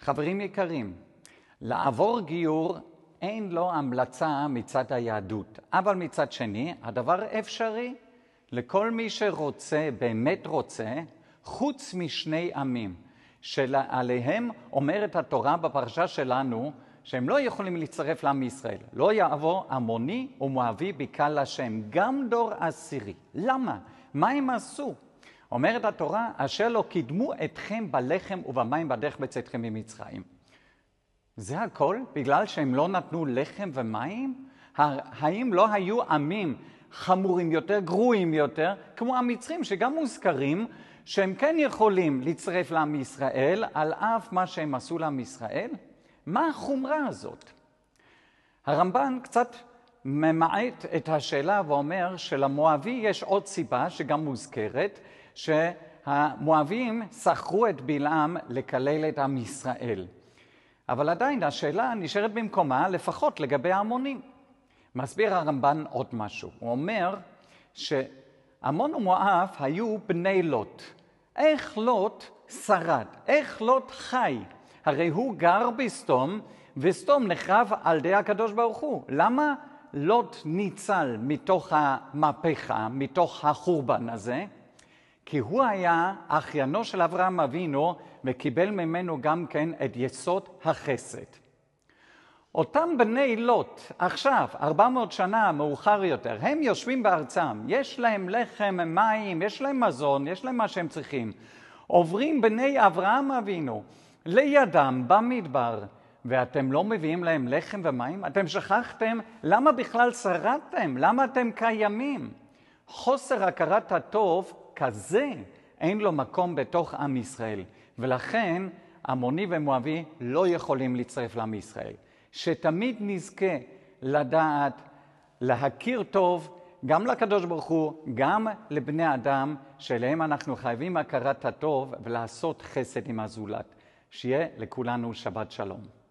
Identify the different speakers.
Speaker 1: חברים יקרים, לעבור גיור אין לו המלצה מצד היהדות, אבל מצד שני, הדבר אפשרי לכל מי שרוצה, באמת רוצה, חוץ משני עמים, שעליהם אומרת התורה בפרשה שלנו, שהם לא יכולים להצטרף לעם ישראל. לא יעבור עמוני ומואבי בקהל השם, גם דור עשירי. למה? מה הם עשו? אומרת התורה, אשר לא קידמו אתכם בלחם ובמים בדרך בצאתכם ממצרים. זה הכל בגלל שהם לא נתנו לחם ומים? האם לא היו עמים חמורים יותר, גרועים יותר, כמו המצרים שגם מוזכרים, שהם כן יכולים להצטרף לעם ישראל על אף מה שהם עשו לעם ישראל? מה החומרה הזאת? הרמב"ן קצת ממעט את השאלה ואומר שלמואבי יש עוד סיבה שגם מוזכרת, שהמואבים שכרו את בלעם לקלל את עם ישראל. אבל עדיין השאלה נשארת במקומה, לפחות לגבי ההמונים. מסביר הרמב"ן עוד משהו. הוא אומר שעמון ומואב היו בני לוט. איך לוט שרד? איך לוט חי? הרי הוא גר בסתום, וסתום נחרב על ידי הקדוש ברוך הוא. למה לוט ניצל מתוך המהפכה, מתוך החורבן הזה? כי הוא היה אחיינו של אברהם אבינו וקיבל ממנו גם כן את יסוד החסד. אותם בני לוט, עכשיו, 400 שנה מאוחר יותר, הם יושבים בארצם, יש להם לחם, מים, יש להם מזון, יש להם מה שהם צריכים. עוברים בני אברהם אבינו לידם במדבר, ואתם לא מביאים להם לחם ומים? אתם שכחתם למה בכלל שרדתם? למה אתם קיימים? חוסר הכרת הטוב כזה אין לו מקום בתוך עם ישראל, ולכן עמוני ומואבי לא יכולים להצטרף לעם ישראל. שתמיד נזכה לדעת, להכיר טוב, גם לקדוש ברוך הוא, גם לבני אדם, שאליהם אנחנו חייבים הכרת הטוב ולעשות חסד עם הזולת. שיהיה לכולנו שבת שלום.